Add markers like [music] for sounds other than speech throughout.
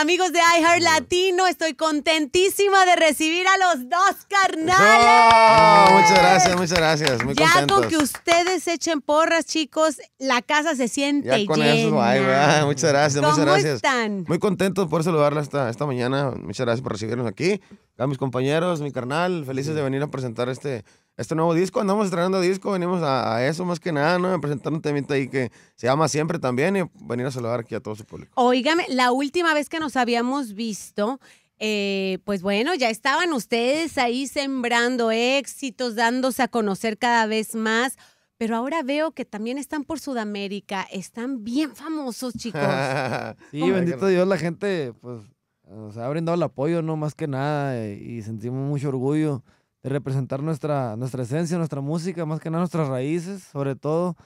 Amigos de iHeart Latino, estoy contentísima de recibir a los dos carnales. muchas gracias, muchas gracias. ya con que ustedes echen porras, chicos, la casa se siente ya con Eso, muchas gracias, muchas gracias. Están? Muy contentos por saludarla esta, esta mañana. Muchas gracias por recibirnos aquí. A mis compañeros, mi carnal, felices de venir a presentar este este nuevo disco. Andamos estrenando disco, venimos a, eso más que nada, ¿no? A presentar un temita ahí que se llama Siempre también y venir a saludar aquí a todo su público. Óigame, la última vez que nos habíamos visto. Eh, pues bueno, ya estaban ustedes ahí sembrando éxitos, dándose a conocer cada vez más, pero ahora veo que también están por Sudamérica, están bien famosos, chicos. [laughs] sí, bendito Dios, la gente pues nos ha brindado el apoyo, no más que nada, eh, y sentimos mucho orgullo de representar nuestra, nuestra esencia, nuestra música, más que nada nuestras raíces, sobre todo.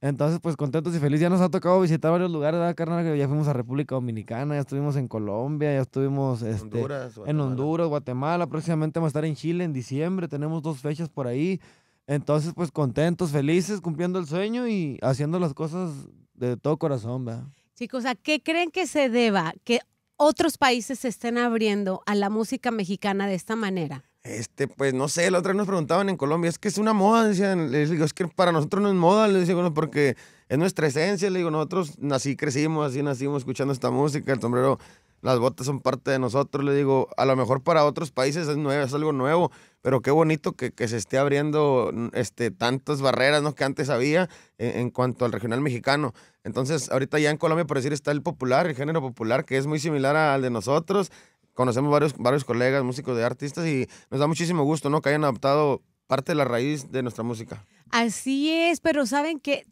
Entonces, pues contentos y felices. Ya nos ha tocado visitar varios lugares, carnal? Ya fuimos a República Dominicana, ya estuvimos en Colombia, ya estuvimos este, en Honduras, Guatemala. Próximamente vamos a estar en Chile en diciembre. Tenemos dos fechas por ahí. Entonces, pues contentos, felices, cumpliendo el sueño y haciendo las cosas de todo corazón, va. Chicos, ¿a qué creen que se deba que otros países se estén abriendo a la música mexicana de esta manera? Este, pues no sé, la otra vez nos preguntaban en Colombia, es que es una moda, decían, les digo, es que para nosotros no es moda, le digo, bueno, porque es nuestra esencia, le digo, nosotros así crecimos, así nacimos escuchando esta música, el sombrero, las botas son parte de nosotros, le digo, a lo mejor para otros países es, nuevo, es algo nuevo, pero qué bonito que, que, se esté abriendo este, tantas barreras ¿no? que antes había e-, en, cuanto al regional mexicano. Entonces, ahorita ya en Colombia, por decir, está el popular, el género popular, que es muy similar al de nosotros conocemos varios, varios colegas, músicos de artistas y nos da muchísimo gusto, ¿no? Que hayan adaptado parte de la raíz de nuestra música. Así es, pero saben que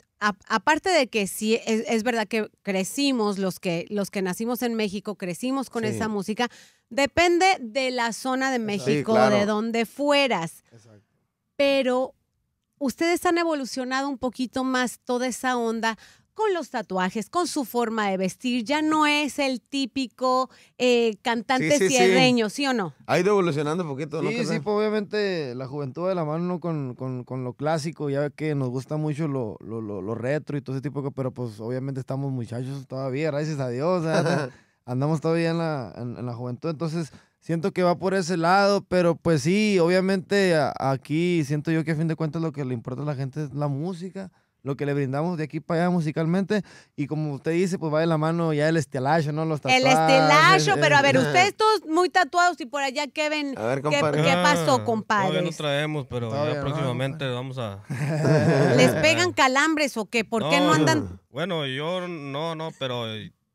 aparte de que sí es, verdad que crecimos los que los que nacimos en México crecimos con esa música, depende de la zona de México, de donde fueras. Pero ustedes han evolucionado un poquito más toda esa onda con los tatuajes, con su forma de vestir, ya no es el típico eh, cantante sí, sí, o no? Ha ido evolucionando un poquito, ¿no? Sí, sí, pues, obviamente la juventud de la mano con, con, lo clásico, ya que nos gusta mucho lo, lo, retro y todo ese tipo de cosas, pero pues obviamente estamos muchachos todavía, gracias a Dios, [laughs] andamos todavía en la, juventud, entonces siento que va por ese lado, pero pues sí, obviamente aquí siento yo que a fin de cuentas lo que le importa a la gente es la música lo que le brindamos de aquí para allá musicalmente. Y como usted dice, pues va de la mano ya el estelacho, ¿no? Los El estelacho, pero a ver, ustedes [laughs] todos muy tatuados y por allá, ¿qué ven? ¿Qué, ¿Qué, ah, pasó, compadre? Todavía no traemos, pero ya próximamente vamos a... [laughs] ¿Les pegan calambres o qué? ¿Por qué no andan...? Bueno, yo no, no, pero...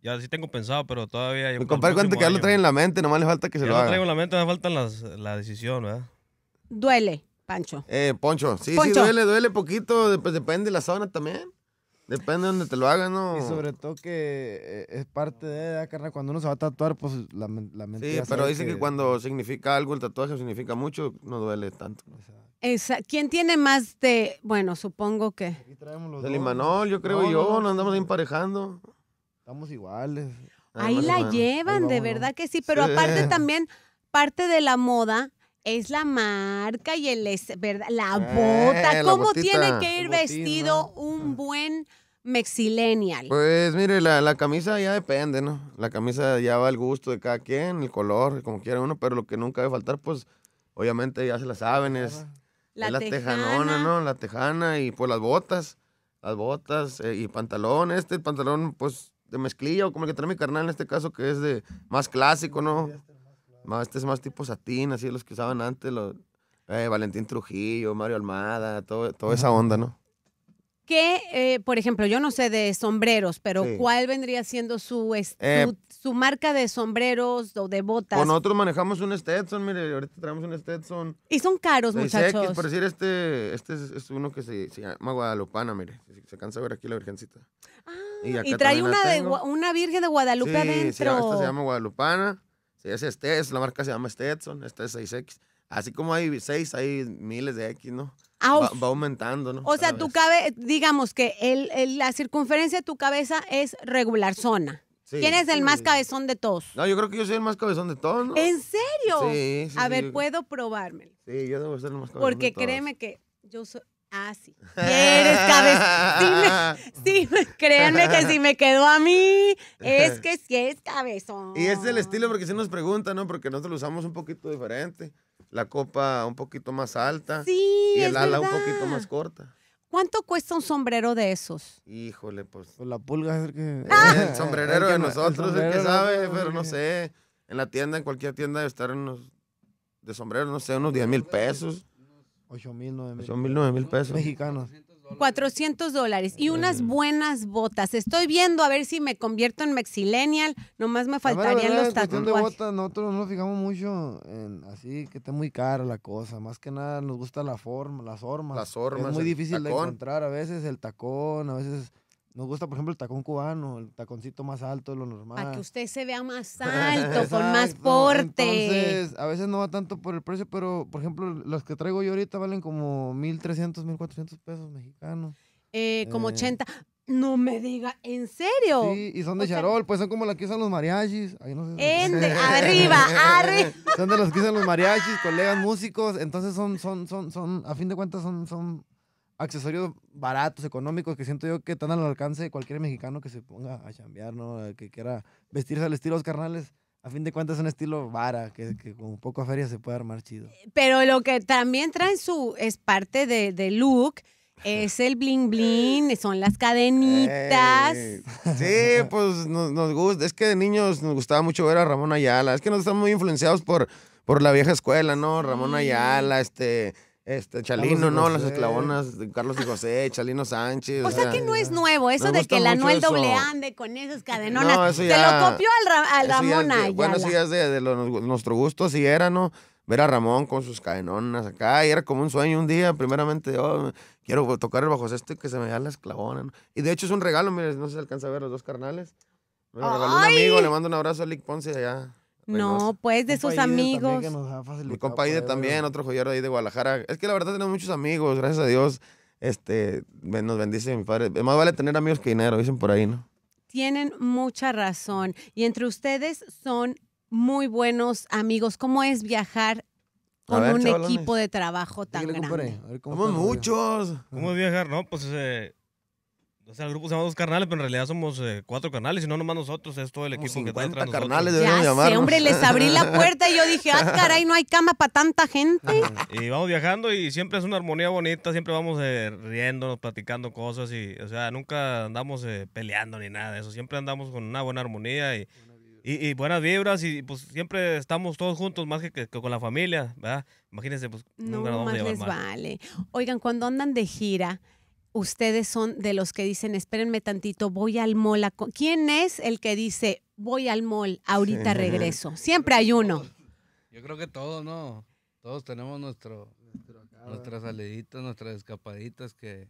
Ya sí tengo pensado, pero todavía... compadre cuenta que ya lo trae en la mente, nomás le falta que se lo haga. lo traigo en la mente, me falta la decisión, ¿verdad? Duele. Pancho. Eh, Poncho. Sí, sí, duele, duele poquito. depende de la zona también. Depende de donde te lo hagan, ¿no? Y sobre todo que eh, es parte de, ah, carrera. cuando uno se va a tatuar, pues la, la mentira. Sí, pero dicen que... cuando significa algo, el tatuaje significa mucho, no duele tanto. Exacto. ¿Quién tiene más de, bueno, supongo que... Aquí Imanol, yo creo yo, no, nos andamos emparejando. Estamos iguales. Ahí, la llevan, de verdad que sí, pero aparte también parte de la moda es la marca y el es, ¿verdad? la bota. Eh, ¿Cómo tiene que ir vestido un buen mexilenial? Pues mire, la, camisa ya depende, ¿no? La camisa ya va al gusto de cada quien, el color, como quiera uno, pero lo que nunca debe faltar, pues obviamente ya se la saben, es la, tejanona, ¿no? La tejana y pues las botas, las botas eh, y pantalón. Este pantalón, pues de mezclilla o como el que trae mi carnal en este caso, que es de más clásico, ¿no? Más, este es más tipo satín, así los que usaban antes, los, eh, Valentín Trujillo, Mario Almada, toda esa onda, ¿no? ¿Qué, eh, por ejemplo, yo no sé de sombreros, pero cuál vendría siendo eh, su, su, marca de sombreros o de botas? Con nosotros manejamos un Stetson, mire, ahorita traemos un Stetson. Y son caros, muchachos. por decir, este, este es, uno que se, llama Guadalupana, mire, se, cansa de ver aquí la Virgencita. Ah, y, trae una, una Virgen de Guadalupe adentro. Sí, esta se llama Guadalupana. Es la marca se llama Stetson, este es 6X. Así como hay 6, hay miles de X, ¿no? Ah, va, aumentando, ¿no? O sea, tu cabeza digamos que la circunferencia de tu cabeza es regular zona. ¿Quién es el más cabezón de todos? No, yo creo que yo soy el más cabezón de todos, ¿no? ¿En serio? Sí, sí. A ver, puedo probármelo. Sí, yo debo ser el más cabezón Porque de todos. créeme que yo soy, Ah, sí. Eres cabezón. [laughs] Sí, créanme que si me quedó a mí, es que sí es cabezón. Y es el estilo porque si nos preguntan, ¿no? Porque nosotros lo usamos un poquito diferente. La copa un poquito más alta. Sí, Y el ala un poquito más corta. ¿Cuánto cuesta un sombrero de esos? Híjole, pues. pues la pulga es el que. El sombrerero de nosotros, el, que sabe, pero no sé. En la tienda, en cualquier tienda debe estar unos. De sombrero, no sé, unos 10 mil pesos. 8 mil, 9 mil. pesos. Mexicanos. 400 dólares y unas buenas botas. Estoy viendo a ver si me convierto en mexilenial. Nomás me faltarían los tatuajes. de botas, nosotros no nos fijamos mucho en así que está muy cara la cosa. Más que nada nos gusta la forma, las formas. Las formas. Es muy difícil de encontrar a veces el tacón, a veces nos gusta, por ejemplo, el tacón cubano, el taconcito más alto de lo normal. Para que usted se vea más [laughs] alto, con más porte. Entonces, a veces no va tanto por el precio, pero, por ejemplo, los que traigo yo ahorita valen como 1.300, 1.400 pesos mexicanos. Eh, como 80. Eh. No me diga, ¿en serio? Sí, y son de charol, pues son como las que usan los mariachis. Ahí arriba, arriba. Son de las [laughs] que usan los mariachis, colegas músicos, entonces son, son, son, son, a fin de cuentas son, son accesorios baratos, económicos, que siento yo que están al alcance de cualquier mexicano que se ponga a chambear, ¿no? Que quiera vestirse al estilo de los carnales. A fin de cuentas es un estilo vara, que, con con poca feria se puede armar chido. Eh, pero lo que también traen su, es parte de, de look, [laughs] es el bling bling, son las cadenitas. Sí, pues nos, gusta. Es que de niños nos gustaba mucho ver a Ramón Ayala. Es que nos estamos muy influenciados por, por la vieja escuela, ¿no? Ramón Ayala, este, este, Chalino, ¿no? Las esclavonas de Carlos y José, Chalino Sánchez. O, sea, que no es nuevo eso de que la Noel doble ande con esas cadenonas. No, eso ya, Te lo copió al, Ramón ahí. Bueno, sí, es de, nuestro gusto, sí era, ¿no? Ver a Ramón con sus cadenonas acá, y era como un sueño un día, primeramente, oh, quiero tocar el bajo este que se me da la esclavona. Y de hecho es un regalo, miren, no se alcanza a ver los dos carnales. un amigo, le mando un abrazo a Lick Ponce allá. Pues no, pues de sus amigos. Mi compañero también, otro joyero ahí de Guadalajara. Es que la verdad tenemos muchos amigos, gracias a Dios. Este, nos bendice mi padre. Más vale tener amigos que dinero, dicen por ahí, ¿no? Tienen mucha razón. Y entre ustedes son muy buenos amigos. ¿Cómo es viajar con un equipo de trabajo tan grande? Somos muchos. ¿Cómo es viajar? No, pues eh, o sea, el grupo se llama Dos Carnales, pero en realidad somos eh, cuatro carnales, y no nomás nosotros, es todo el equipo que está detrás de carnales nosotros. Ya hombre, les abrí la puerta y yo dije, ah, [laughs] caray, no hay cama para tanta gente. y vamos viajando y siempre es una armonía bonita, siempre vamos eh, riéndonos, platicando cosas y, o sea, nunca andamos eh, peleando ni nada de eso, siempre andamos con una buena armonía y, y, buenas vibras y pues siempre estamos todos juntos más que, con la familia, ¿verdad? Imagínense, pues no, les vale. Oigan, cuando andan de gira, ustedes son de los que dicen, espérenme tantito, voy al mall. ¿Quién es el que dice, voy al mall, ahorita regreso? Siempre hay uno. Yo creo que todos, ¿no? Todos tenemos nuestro, nuestras saliditas, nuestras escapaditas que,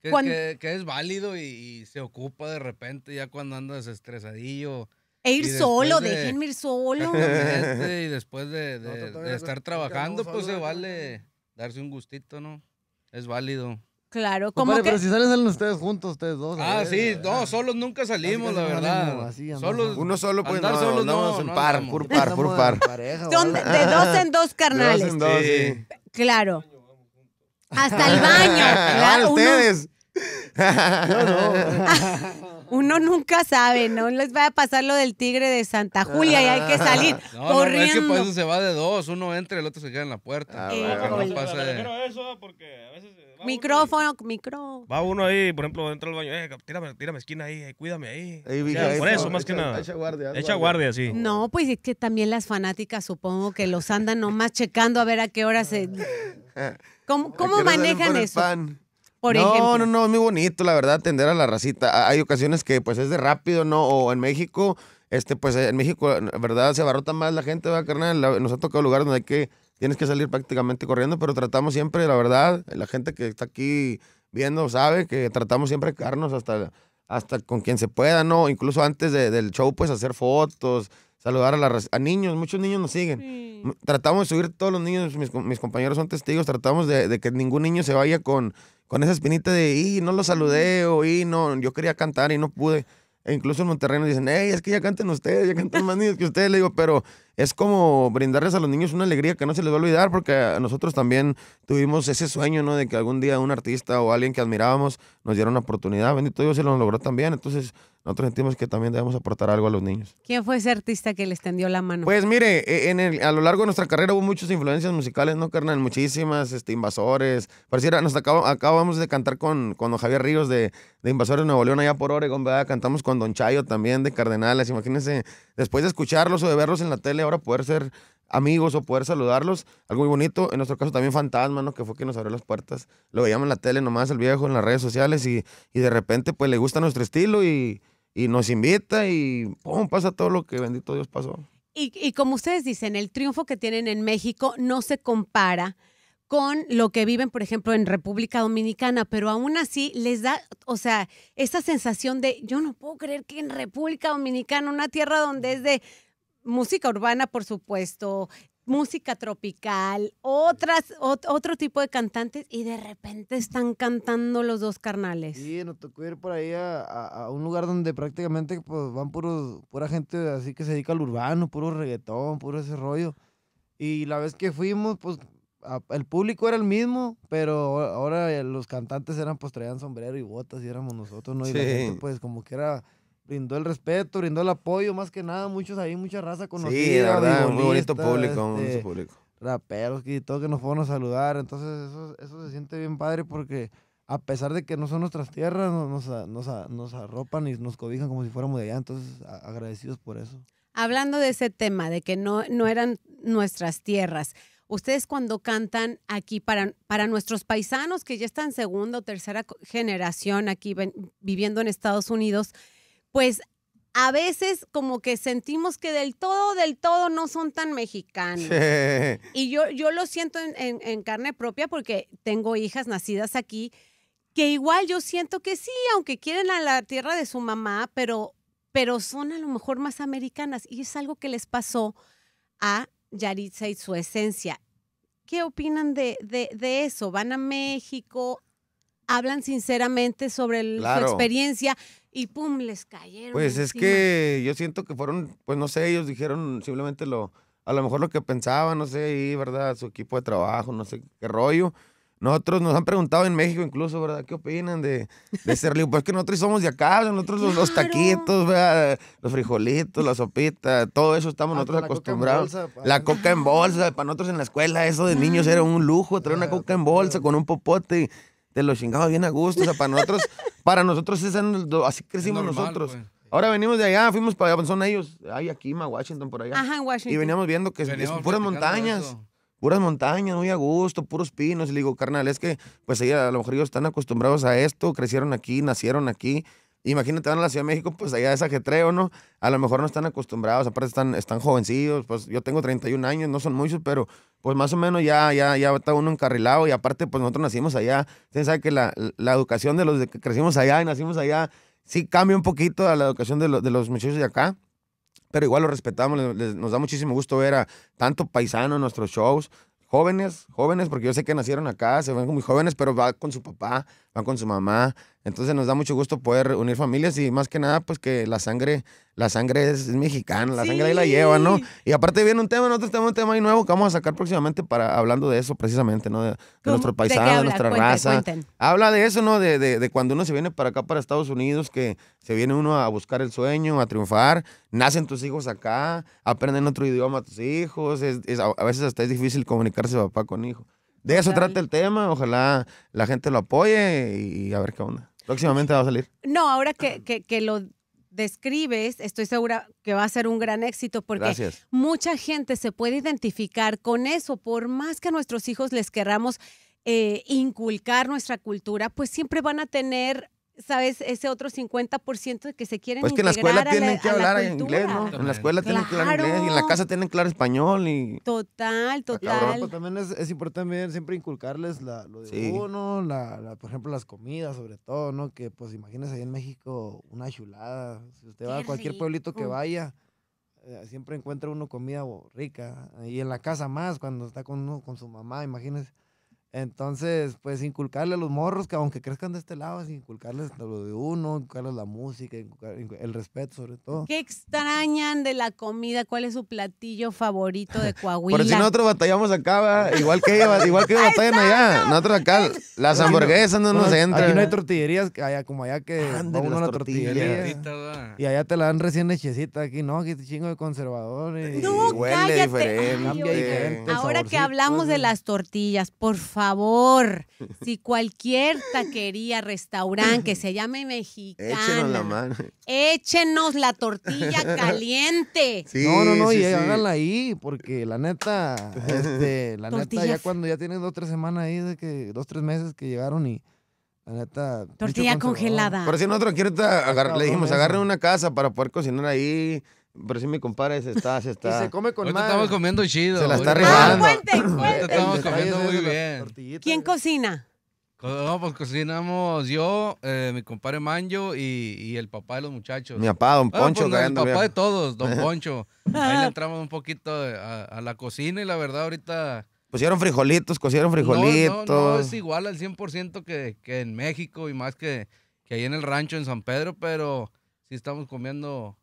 que, es válido y, se ocupa de repente ya cuando andas estresadillo. E ir solo, déjenme ir solo. [laughs] Este, y después de, de estar trabajando, pues se vale darse un gustito, ¿no? Es válido. Claro, como que... Pero si salen, ustedes juntos, ustedes dos. Ah, sí, no, solos nunca salimos, la verdad. uno solo, puede. andar no, solos, no, no, par, por par, por par. de, dos en dos, [laughs] carnales. dos en dos, sí. Claro. Hasta el baño. [laughs] Ah, claro, ustedes. Uno... [laughs] Uno nunca sabe, no les va a pasar lo del tigre de Santa Julia y hay que salir corriendo. No, es que por eso se va de dos, uno entra y el otro se queda en la puerta. Ah, pero eso porque a veces Micrófono, micrófono. Va uno ahí, por ejemplo, dentro del baño, eh, tírame, esquina ahí, eh, cuídame ahí. por eso, más que nada. Echa guardia. Echa guardia, sí. No, pues es que también las fanáticas supongo que los andan nomás checando a ver a qué hora se... [laughs] ¿Cómo, manejan eso? Por no, ejemplo. no, no, es muy bonito, la verdad, atender a la racita. Hay ocasiones que pues es de rápido, ¿no? O en México, este, pues en México, ¿verdad? Se abarrota más la gente, ¿verdad, carnal? Nos ha tocado lugares donde hay que tienes que salir prácticamente corriendo, pero tratamos siempre, la verdad, la gente que está aquí viendo sabe que tratamos siempre de quedarnos hasta, hasta con quien se pueda, ¿no? Incluso antes del show, pues hacer fotos, saludar a, la, a niños, muchos niños nos siguen. Tratamos de subir todos los niños, mis, compañeros son testigos, tratamos de, que ningún niño se vaya con, con esa espinita de, y no lo saludé, o y no, yo quería cantar y no pude. E incluso en Monterrey nos dicen, hey, es que ya canten ustedes, ya cantan más niños que ustedes. Le digo, pero es como brindarles a los niños una alegría que no se les va a olvidar, porque nosotros también tuvimos ese sueño, ¿no? De que algún día un artista o alguien que admirábamos nos diera una oportunidad. Bendito Dios se lo logró también. Entonces, nosotros sentimos que también debemos aportar algo a los niños. ¿Quién fue ese artista que les tendió la mano? Pues mire, e, en el, a lo largo de nuestra carrera hubo muchas influencias musicales, ¿no, carnal? Muchísimas, este, invasores. Pareciera, nos acabamos de cantar con, con Javier Ríos de, de Invasores Nuevo León allá por Oregon, ¿verdad? Cantamos con Don Chayo también de Cardenales. Imagínense, después de escucharlos o de verlos en la tele, ahora poder ser amigos o poder saludarlos, algo muy bonito. En nuestro caso también Fantasma, ¿no? Que fue quien nos abrió las puertas. Lo veíamos en la tele nomás, el viejo, en las redes sociales y, y de repente pues le gusta nuestro estilo y, y nos invita y ¡pum! pasa todo lo que bendito Dios pasó. Y, y como ustedes dicen, el triunfo que tienen en México no se compara con lo que viven, por ejemplo, en República Dominicana, pero aún así les da, o sea, esa sensación de, yo no puedo creer que en República Dominicana, una tierra donde es de música urbana, por supuesto, música tropical, otras, otro tipo de cantantes, y de repente están cantando los dos carnales. Sí, nos tocó ir por ahí a, un lugar donde prácticamente pues, van puros, pura gente así que se dedica al urbano, puro reggaetón, puro ese rollo. Y la vez que fuimos, pues el público era el mismo, pero ahora los cantantes eran, pues traían sombrero y botas y éramos nosotros, ¿no? Y pues como que era brindó el respeto, brindó el apoyo, más que nada, muchos ahí, mucha raza conocida. Sí, verdad, muy bonito público, este, público. Raperos y todo que nos fueron a saludar, entonces eso, se siente bien padre porque a pesar de que no son nuestras tierras, nos, arropan y nos cobijan como si fuéramos de allá, entonces agradecidos por eso. Hablando de ese tema, de que no, no eran nuestras tierras, ustedes cuando cantan aquí para, para nuestros paisanos que ya están segunda o tercera generación aquí viviendo en Estados Unidos, pues a veces como que sentimos que del todo, del todo no son tan mexicanos. y yo, yo lo siento en, carne propia porque tengo hijas nacidas aquí que igual yo siento que sí, aunque quieren a la tierra de su mamá, pero, pero son a lo mejor más americanas. Y es algo que les pasó a Yaritza y su esencia. ¿Qué opinan de, de, eso? ¿Van a México? ¿Hablan sinceramente sobre su experiencia? y pum, les cayeron. Pues es que yo siento que fueron, pues no sé, ellos dijeron simplemente lo, a lo mejor lo que pensaban, no sé, y, ¿verdad? Su equipo de trabajo, no sé qué rollo. Nosotros nos han preguntado en México incluso, ¿verdad? ¿Qué opinan de, de ser Pues que nosotros somos de acá, nosotros los, taquitos, los frijolitos, la sopita, todo eso estamos ah, nosotros acostumbrados. la coca en bolsa, para nosotros en la escuela, eso de niños era un lujo, traer una ah, coca en bolsa con un popote de los chingados bien a gusto. O sea, para nosotros, [laughs] para nosotros es así crecimos nosotros. Pues. Ahora venimos de allá, fuimos para allá, son ellos, hay aquí, Washington, por allá. Ajá, en Washington. Y veníamos viendo que es puras montañas. Puras montañas, muy a gusto, puros pinos. Y digo, carnal, es que pues a lo mejor ellos están acostumbrados a esto, crecieron aquí, nacieron aquí. Imagínate, van a la Ciudad de México, pues allá es ajetreo, ¿no? A lo mejor no están acostumbrados, aparte están, están jovencillos, pues yo tengo 31 años, no son muchos, pero pues más o menos ya, ya, ya está uno encarrilado y aparte pues nosotros nacimos allá. Ustedes saben que la, la educación de los que crecimos allá y nacimos allá sí cambia un poquito a la educación de, de los muchachos de acá, pero igual lo respetamos, nos da muchísimo gusto ver a tanto paisano en nuestros shows, jóvenes, jóvenes, porque yo sé que nacieron acá, se ven muy jóvenes, pero van con su papá, van con su mamá, entonces nos da mucho gusto poder unir familias y más que nada, pues que la sangre, la sangre es, mexicana, la sangre ahí la lleva, ¿no? Y aparte viene un tema, nosotros tenemos un tema ahí nuevo que vamos a sacar próximamente para hablando de eso precisamente, ¿no? De, nuestro paisano, de, nuestra raza. Habla de eso, ¿no? De, de, de cuando uno se viene para acá, para Estados Unidos, que se viene uno a buscar el sueño, a triunfar, nacen tus hijos acá, aprenden otro idioma a tus hijos, es, a veces hasta es difícil comunicarse papá con hijo. De eso trata el tema. Ojalá la gente lo apoye y a ver qué onda. Próximamente va a salir. No, ahora que, que, lo describes, estoy segura que va a ser un gran éxito porque mucha gente se puede identificar con eso, por más que a nuestros hijos les querramos eh, inculcar nuestra cultura, pues siempre van a tener ¿sabes? Ese otro 50% que se quieren pues que en la escuela tienen que hablar inglés, ¿no? En la escuela tienen que hablar inglés y en la casa tienen que hablar español y... Total, ah, total. Pero pues también es, es, importante siempre inculcarles lo de uno, la, por ejemplo, las comidas sobre todo, ¿no? Que pues imagínense ahí en México una chulada. Si usted va a cualquier pueblito que vaya eh, siempre encuentra uno comida rica. Y en la casa más, cuando está con con su mamá, imagínense. Entonces, pues inculcarle a los morros que aunque crezcan de este lado, es inculcarles lo de uno, inculcarles la música, el respeto sobre todo. ¿Qué extrañan de la comida? ¿Cuál es su platillo favorito de [laughs] Coahuila? Pero si nosotros batallamos acá, igual que igual que [laughs] batallan allá. Nosotros acá, las hamburguesas no nos entran. Aquí no hay tortillerías, como allá que ah, no uno una tortillería. Y allá te la dan recién hechecita, aquí no, aquí chingo de conservadores. No, huele Diferente, Ahora que hablamos de las tortillas, por favor favor, [laughs] si cualquier taquería, restaurante que se llame mexicano, échenos la tortilla [laughs] caliente. no, no, no, y háganla ahí, porque la neta, este, [laughs] la neta, ya cuando ya tienes dos, tres semanas ahí, de que, dos, tres meses que llegaron y. La neta, Tortilla congelada. Por si nosotros agarrar, le dijimos, agarren una casa para poder cocinar ahí pero sí, mi compadre se está, se [laughs] está. Y se come con más. estamos comiendo chido. Se la está arribando. Ah, cuenten, cuenten. estamos comiendo ah, muy bien. ¿Quién cocina? No, pues cocinamos yo, eh, mi compadre Manjo y, y, el papá de los muchachos. Mi papá, don Poncho. Ah, pues, el papá de todos, don [laughs] Poncho. [laughs] Ahí le entramos un poquito a, la cocina y la verdad ahorita... Pusieron frijolitos, cocieron frijolitos. No, no, no es igual al 100% que, que en México y más que, que ahí en el rancho en San Pedro, pero sí estamos comiendo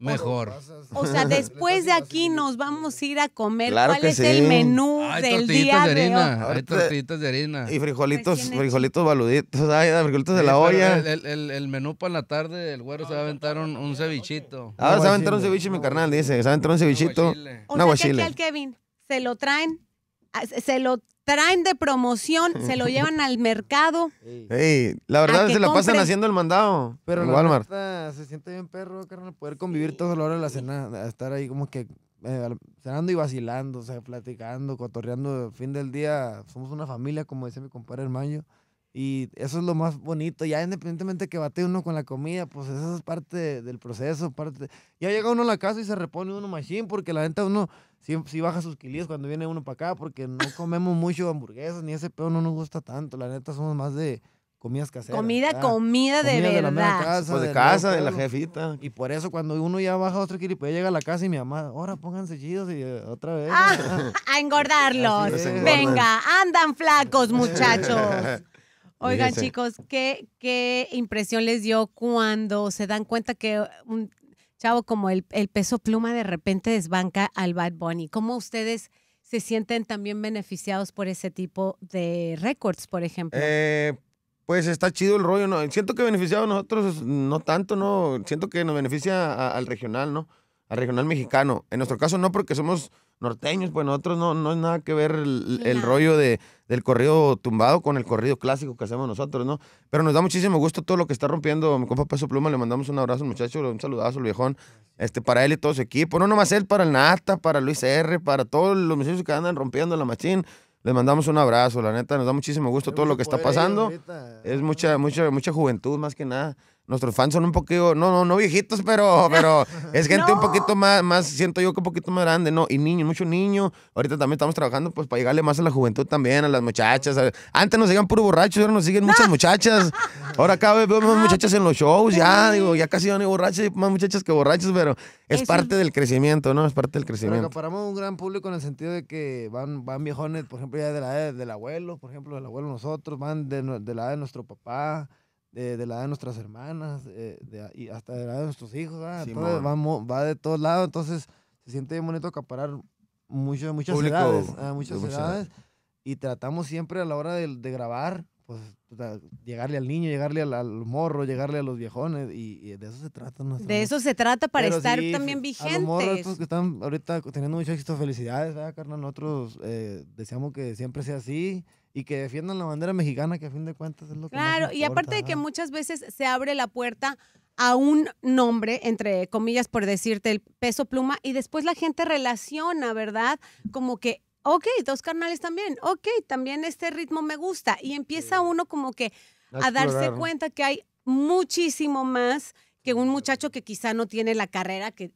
Mejor. O sea, [laughs] después de aquí nos vamos a ir a comer. ¿Cuál es el menú del día de, harina, hoy? Hay tortillitas de harina. Y frijolitos, frijolitos baluditos. [laughs] Ay, frijolitos de la olla. El, el, menú para la tarde, el güero se va a aventar un, cevichito. Ahora se va a aventar un ceviche, mi carnal, dice. Se va a aventar un cevichito. Una guachile. Una o al Kevin se lo traen, ah, se lo traen de promoción, se lo llevan al mercado. la verdad se la pasan haciendo el mandado. Pero la se siente bien perro, carnal, poder convivir toda la hora de la cena, estar ahí como que eh, cenando y vacilando, o sea, platicando, cotorreando, fin del día, somos una familia, como decía mi compadre maño y eso es lo más bonito. Ya independientemente que bate uno con la comida, pues eso es parte del proceso. parte Ya llega uno a la casa y se repone uno machine porque la neta uno sí, baja sus kilos cuando viene uno para acá, porque no comemos mucho hamburguesas, ni ese pedo no nos gusta tanto. La neta somos más de comidas caseras. Comida, comida de verdad. De casa, pues de casa, de la jefita. Y por eso cuando uno ya baja otro kilo, pues ya llega a la casa y mi mamá, ahora pónganse chidos y eh, otra vez. Ah, a engordarlos. [laughs] Venga, andan flacos, [laughs] muchachos. Oigan, chicos, ¿qué, ¿qué impresión les dio cuando se dan cuenta que un chavo como el, el peso pluma de repente desbanca al Bad Bunny? ¿Cómo ustedes se sienten también beneficiados por ese tipo de récords, por ejemplo? Eh, pues está chido el rollo, ¿no? Siento que beneficiado a nosotros no tanto, ¿no? Siento que nos beneficia al regional, ¿no? Al regional mexicano. En nuestro caso no, porque somos norteños, bueno nosotros no, no es nada que ver el, rollo de, del corrido tumbado con el corrido clásico que hacemos nosotros, ¿no? Pero nos da muchísimo gusto todo lo que está rompiendo mi compa Peso Pluma, le mandamos un abrazo muchacho, un saludazo al viejón, este, para él y todo su equipo, no nomás él, para el Nata, para Luis R, para todos los muchachos que andan rompiendo la machín. Les mandamos un abrazo, la neta, nos da muchísimo gusto todo lo que está pasando. Es mucha, mucha, mucha juventud más que nada nuestros fans son un poquito, no, no, no viejitos, pero, [laughs] pero es gente un poquito más, más, siento yo que un poquito más grande, ¿no? Y niños, muchos niños. Ahorita también estamos trabajando pues para llegarle más a la juventud también, a las muchachas. Antes nos seguían puro borrachos, ahora nos siguen muchas [laughs] muchachas. Ahora acá vemos veo más ah, muchachas en los shows, ya, digo, ya casi van borrachos y más muchachas que borrachos, pero es parte del crecimiento, ¿no? Es parte del crecimiento. Pero paramos un gran público en el sentido de que van, van viejones, por ejemplo, ya de la edad del abuelo, por ejemplo, del abuelo nosotros, van de, de la edad de nuestro papá de, la edad de nuestras hermanas, eh, de, y hasta de la edad de nuestros hijos, ah, va, de todos lados, entonces se siente bonito acaparar mucho, muchas ah, muchas edades, y tratamos siempre a la hora de, grabar pues, llegarle al niño, llegarle al, morro, llegarle a los viejones, y, de eso se trata. De eso se trata para estar también vigentes. A los morros pues, que están ahorita teniendo mucho éxito, felicidades, ¿verdad, carnal? Nosotros eh, deseamos que siempre sea así y que defiendan la bandera mexicana, que a fin de cuentas es lo que. Claro, y aparte de que muchas veces se abre la puerta a un nombre, entre comillas por decirte, el peso pluma, y después la gente relaciona, ¿verdad? Como que ok, dos carnales también, ok, también este ritmo me gusta. Y empieza uno como que a, darse cuenta que hay muchísimo más que un muchacho que quizá no tiene la carrera que,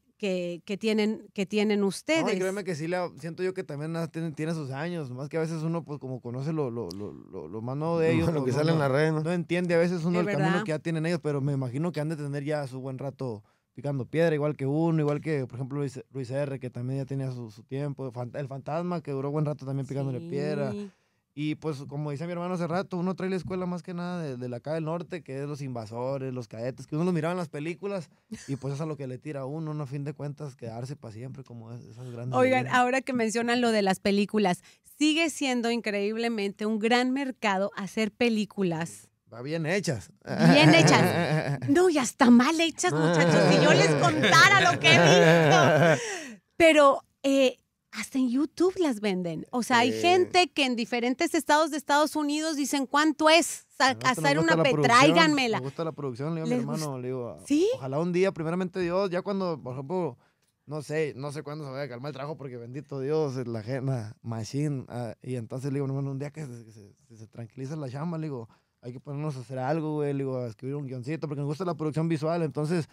que, tienen, que tienen ustedes. créeme que sí, siento yo que también tiene, sus años, más que a veces uno pues como conoce lo, lo, lo, lo más nuevo de ellos. lo, pues, que sale en la red, ¿no? entiende a veces uno el camino que ya tienen ellos, pero me imagino que han de tener ya su buen rato picando piedra, igual que uno, igual que, por ejemplo, Luis, Luis R., que también ya tenía su, su, tiempo, el fantasma, que duró buen rato también picándole piedra. Y pues, como dice mi hermano hace rato, uno trae la escuela más que nada de, la acá del norte, que es los invasores, los cadetes, que uno los miraba en las películas, y pues es a lo que le tira a uno, A fin de cuentas, quedarse para siempre, como esas grandes. Oigan, ahora que mencionan lo de las películas, sigue siendo increíblemente un gran mercado hacer películas bien hechas. Bien hechas. [laughs] No, y hasta mal hechas, muchachos. Si yo les [laughs] contara lo que he visto. Pero eh, hasta en YouTube las venden. O sea, hay gente que en diferentes estados de Estados Unidos dicen cuánto es hacer una petra, tráiganmela. Me gusta la producción, le digo a mi hermano, le digo, ¿Sí? ojalá un día, primeramente Dios, ya cuando, por ejemplo, no sé, no sé cuándo se vaya a calmar el trabajo porque bendito Dios, la, la machine, ah, y entonces le digo, hermano, un día que se, se tranquiliza la llama, le digo, hay que ponernos a hacer algo, güey, digo, a escribir un guioncito, porque me gusta la producción visual, entonces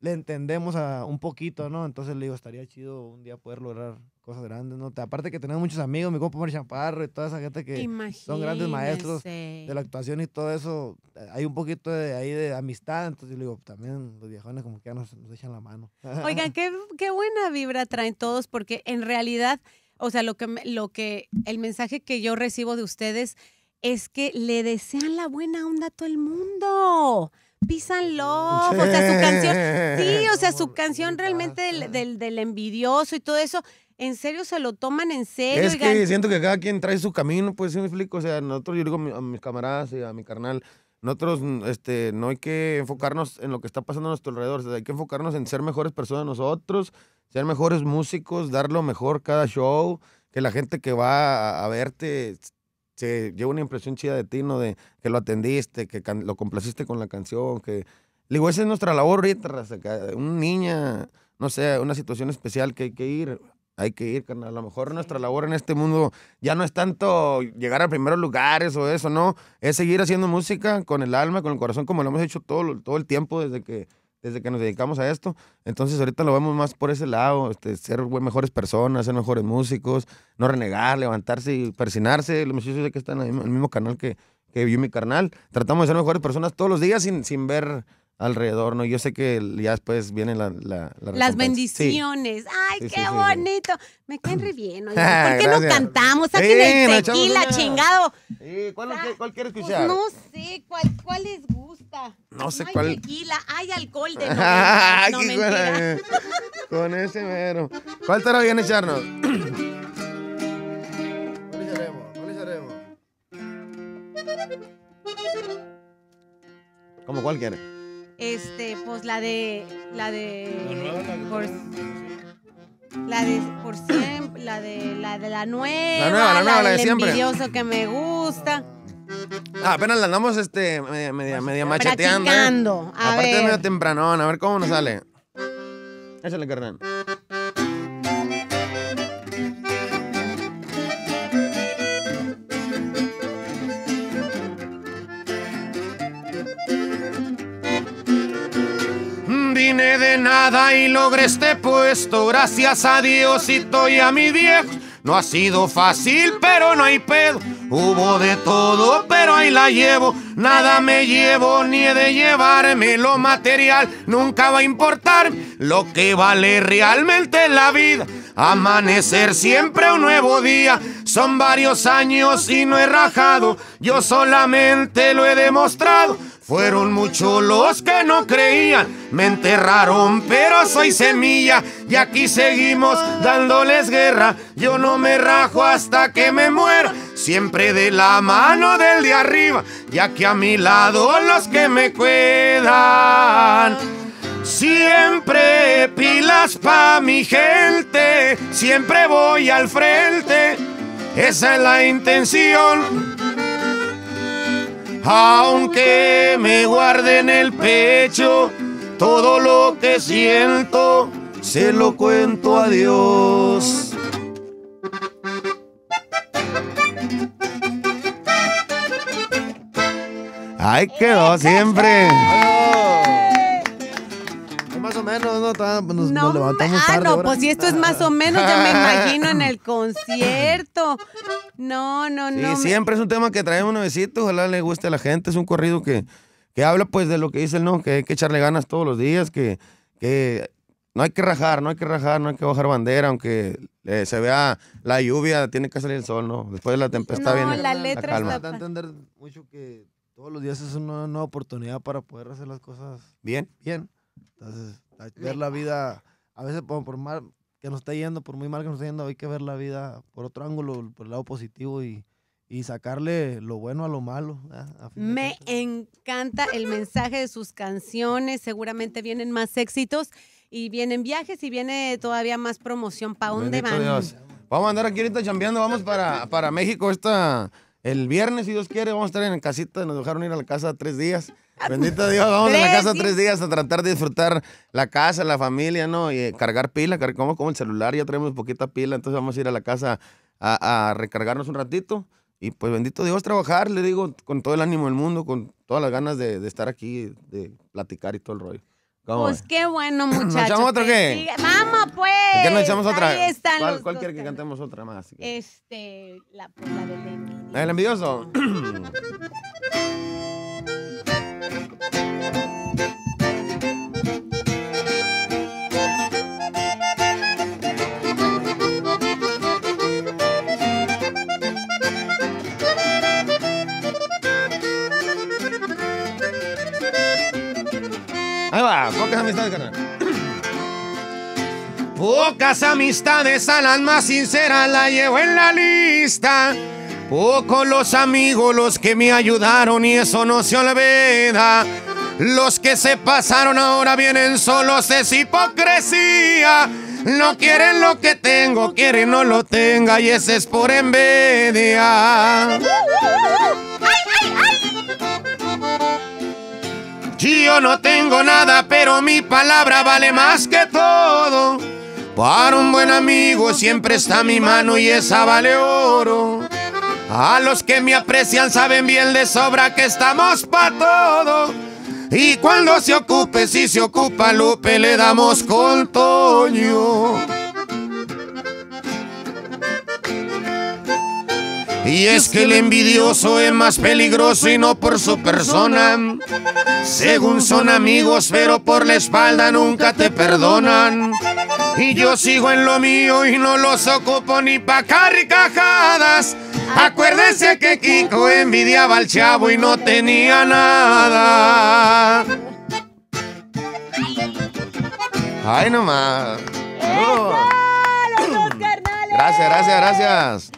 le entendemos a un poquito, ¿no? Entonces le digo, estaría chido un día poder lograr cosas grandes, ¿no? Aparte que tenemos muchos amigos, mi compa Mar Chaparro y toda esa gente que son grandes maestros de la actuación y todo eso, hay un poquito de ahí de amistad, entonces le digo, también los viejones como que ya nos, nos echan la mano. [laughs] Oigan, qué, qué buena vibra traen todos, porque en realidad, o sea, lo que, lo que, el mensaje que yo recibo de ustedes es que le desean la buena onda a todo el mundo. Písanlo, mm, o sea, su canción, sí, o sea, su [laughs] canción realmente del, envidioso y todo eso, en serio se lo toman en serio. Es que siento que cada quien trae su camino, pues es me explico. O sea, nosotros, yo digo a mis camaradas y a mi carnal, nosotros mm, este, no hay que enfocarnos en lo que está pasando a nuestro alrededor, hay que enfocarnos en ser mejores personas nosotros, ser mejores músicos, dar lo mejor cada show, que la gente que va a verte se una impresión chida de ti, ¿no? De que lo atendiste, que lo complaciste con la canción, que... digo, esa es nuestra labor ahorita, un niña, no sé, una situación especial que hay que ir, hay que ir, A lo mejor nuestra labor en este mundo ya no es tanto llegar a primeros lugares o eso, ¿no? Es seguir haciendo música con el alma, con el corazón, como lo hemos hecho todo, todo el tiempo desde que desde que nos dedicamos a esto. Entonces ahorita lo vemos más por ese lado, este, ser mejores personas, ser mejores músicos, no renegar, levantarse y persinarse. Los muchachos de que están en el mismo canal que, que mi carnal. Tratamos de ser mejores personas todos los días sin, sin ver alrededor, ¿no? Yo sé que ya después vienen la, las bendiciones. ¡Ay, qué bonito! Me caen re bien. Oye. [laughs] ¿Por qué no cantamos? en el tequila, chingado. ¿Cuál, quieres pues escuchar? no sé, ¿cuál, ¿cuál les gusta? No sé cuál. tequila, hay alcohol de [laughs] no, Con ese mero. ¿Cuál te lo viene echarnos? [clears throat] ¿Cuál echaremos? ¿Cuál echaremos? ¿Cómo cuál quiere este, pues la de. La de. Por, la de siempre, la de la de la nueva, la nueva, la, la de siempre. envidioso que me gusta. Ah, apenas la andamos este pues, media, macheteando. ¿eh? A Aparte de medio tempranón, a ver cómo nos sale. [clears throat] Échale, carnal. de nada y logré este puesto. Gracias a Diosito y a mi viejo. No ha sido fácil, pero no hay pedo. Hubo de todo, pero ahí la llevo. Nada me llevo ni de llevarme. Lo material nunca va a importar. Lo que vale realmente la vida Amanecer siempre un nuevo día. Son varios años y no he rajado. Yo solamente lo he demostrado. Fueron muchos los que no creían, me enterraron, pero soy semilla y aquí seguimos dándoles guerra. Yo no me rajo hasta que me muera, siempre de la mano del de arriba, ya que a mi lado los que me cuidan Siempre pilas pa' mi gente, siempre voy al frente, esa es la intención. Aunque me guarde en el pecho todo lo que siento, se lo cuento a Dios. Ahí quedó siempre. No, pues, ¿no? Ah, no, nos levantamos tarde. Ah, no, pues si esto es más o menos, ya me imagino en el concierto. No, no, no. siempre es un tema que traemos un besito, ojalá le guste a la gente. Es un corrido que, que habla pues de lo que dice el no, que hay que echarle ganas todos los días, que, que no hay que rajar, no hay que rajar, no hay que bajar bandera, aunque eh, se vea la lluvia, tiene que salir el sol, ¿no? Después de la tempestad viene la, letra la calma. Es la... entender mucho que todos los días es una nueva oportunidad para poder hacer las cosas bien. Bien. Entonces, ver la vida, a veces por, por mal que nos está yendo, por muy mal que nos esté yendo, hay que ver la vida por otro ángulo, por el lado positivo y, y sacarle lo bueno a lo malo. Me encanta el mensaje de sus canciones, seguramente vienen más éxitos y vienen viajes y viene todavía más promoción. ¿Para dónde van? Vamos a andar aquí ahorita chambeando, vamos para, para México esta, el viernes, si Dios quiere, vamos a estar en casita, nos dejaron ir a la casa tres días. Bendito Dios, vamos a la casa tres días a tratar de disfrutar la casa, la familia, ¿no? Y eh, cargar pila, car como, el celular, ya tenemos poquita pila, entonces vamos a ir a la casa a, recargarnos un ratito. Y pues bendito Dios, trabajar, le digo, con todo el ánimo del mundo, con todas las ganas de, estar aquí, de platicar y todo el rollo. Pues, pues qué bueno, muchachos. ¿Nos echamos otra qué? Vamos, pues. ¿Qué nos echamos otra? Ahí están que cantemos otra más? Este, la, pues, del envidioso. ¿El envidioso? [clears throat] Pocas amistades a las más sincera la llevo en la lista. Pocos los amigos los que me ayudaron y eso no se olvida. Los que se pasaron ahora vienen solos, es hipocresía. No quieren lo que tengo, quieren no lo tenga y ese es por envidia. yo no tengo nada, pero mi palabra vale más que todo. Para un buen amigo siempre está mi mano y esa vale oro. A los que me aprecian saben bien de sobra que estamos para todo. Y cuando se ocupe, si se ocupa Lupe, le damos con Toño. Y es que el envidioso es más peligroso y no por su persona. Según son amigos, pero por la espalda nunca te perdonan. Y yo sigo en lo mío y no los ocupo ni pa' carricajadas. Acuérdense que Kiko envidiaba al chavo y no tenía nada. Ay, nomás. carnales. Gracias, gracias, gracias.